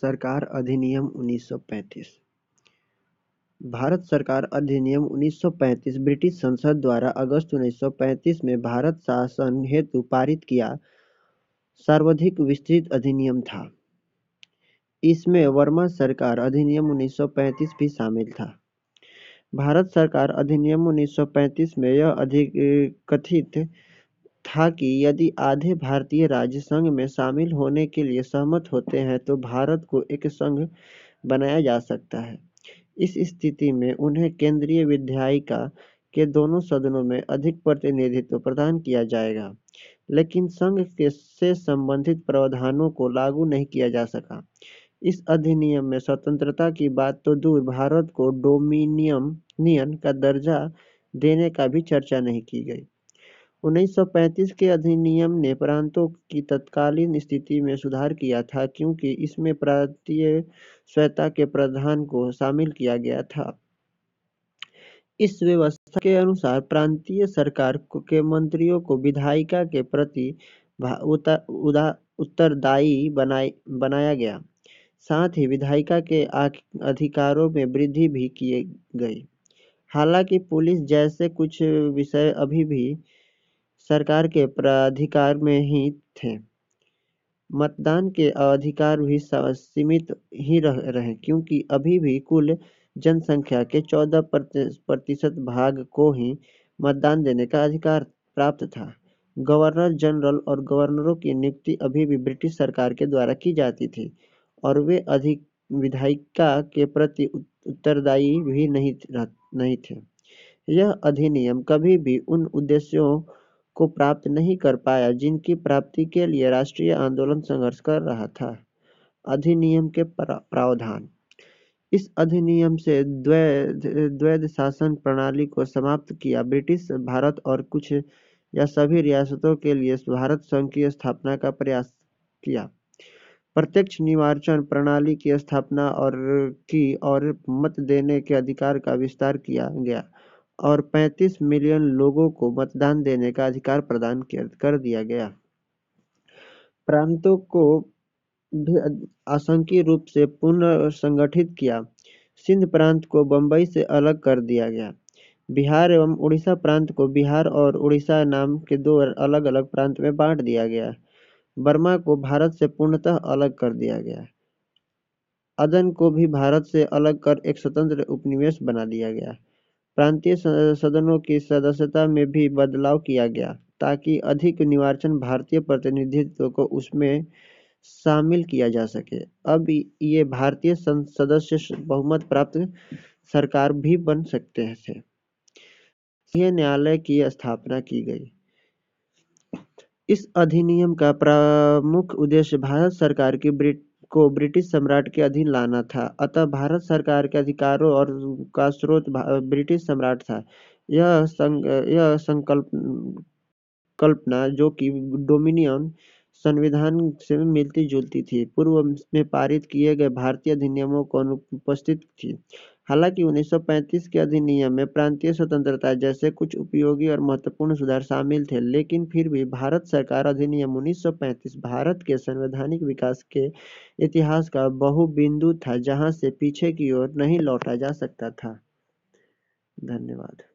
सरकार अधिनियम 1935 भारत सरकार अधिनियम 1935 ब्रिटिश संसद द्वारा अगस्त 1935 में भारत शासन हेतु पारित किया सर्वाधिक विस्तृत अधिनियम था इसमें वर्मा सरकार अधिनियम 1935 भी शामिल था भारत सरकार अधिनियम 1935 में यह अधिक कथित था कि यदि आधे भारतीय राज्य संघ में शामिल होने के लिए सहमत होते हैं तो भारत को एक संघ बनाया जा सकता है इस स्थिति में उन्हें केंद्रीय विधायिका के दोनों सदनों में अधिक प्रतिनिधित्व प्रदान किया जाएगा लेकिन संघ के से संबंधित प्रावधानों को लागू नहीं किया जा सका इस अधिनियम में स्वतंत्रता की बात तो दूर भारत को डोमिनियम नियन का दर्जा देने का भी चर्चा नहीं की गई उन्नीस सौ पैंतीस के अधिनियम ने प्रांतों की तत्कालीन स्थिति में सुधार किया था क्योंकि इसमें प्रांतीय स्वायत्तता के प्रधान को शामिल किया गया था इस व्यवस्था के अनुसार प्रांतीय सरकार के मंत्रियों को विधायिका के प्रति उत्तरदायी बनाए बनाया गया साथ ही विधायिका के अधिकारों में वृद्धि भी की गई हालांकि पुलिस जैसे कुछ विषय अभी भी सरकार के प्राधिकार में ही थे मतदान के अधिकार भी सीमित ही रहे क्योंकि अभी भी कुल जनसंख्या के चौदह प्रतिशत भाग को ही मतदान देने का अधिकार प्राप्त था गवर्नर जनरल और गवर्नरों की नियुक्ति अभी भी ब्रिटिश सरकार के द्वारा की जाती थी और वे अधिक विधायिका के प्रति उत्तरदायी भी नहीं नहीं थे यह अधिनियम कभी भी उन उद्देश्यों को प्राप्त नहीं कर पाया जिनकी प्राप्ति के लिए राष्ट्रीय आंदोलन संघर्ष कर रहा था अधिनियम के प्रावधान इस अधिनियम से द्वैत शासन प्रणाली को समाप्त किया ब्रिटिश भारत और कुछ या सभी रियासतों के लिए भारत संघ की स्थापना का प्रयास किया प्रत्यक्ष निर्वाचन प्रणाली की स्थापना और की और मत देने के अधिकार का विस्तार किया गया और पैंतीस मिलियन लोगों को मतदान देने का अधिकार प्रदान कर दिया गया। प्रांतों को आशंकी रूप से पुनर्संगठित किया। सिंध प्रांत को बंबई से अलग कर दिया गया। बिहार एवं उड़ीसा प्रांत को बिहार और उड़ीसा नाम के दो अलग-अलग प्रांत में बांट दिया गया। बर्मा को भारत से पूर्णतः अलग कर दिया गया। अदन को भी भारत से अलग कर एक स्वतंत्र उपनिवेश बना दिया गया। प्रांतीय सदनों की सदस्यता में भी बदलाव किया गया ताकि अधिक निर्वाचन भारतीय प्रतिनिधित्व को उसमें शामिल किया जा सके अब ये भारतीय सदस्य बहुमत प्राप्त सरकार भी बन सकते थे न्यायालय की स्थापना की गई इस अधिनियम का प्रमुख उद्देश्य भारत सरकार की ब्रिटिश को ब्रिटिश सम्राट के अधीन लाना था अतः भारत सरकार के अधिकारों और का स्रोत ब्रिटिश सम्राट था यह संग, यह संकल्प कल्पना जो कि डोमिनियन संविधान से मिलती जुलती थी पूर्व में पारित किए गए भारतीय अधिनियमों को अनुपस्थित थी हालांकि उन्नीस सौ पैंतीस के अधिनियम में प्रांतीय स्वतंत्रता जैसे कुछ उपयोगी और महत्वपूर्ण सुधार शामिल थे लेकिन फिर भी भारत सरकार अधिनियम 1935 भारत के संवैधानिक विकास के इतिहास का बहुबिंदु था जहां से पीछे की ओर नहीं लौटा जा सकता था धन्यवाद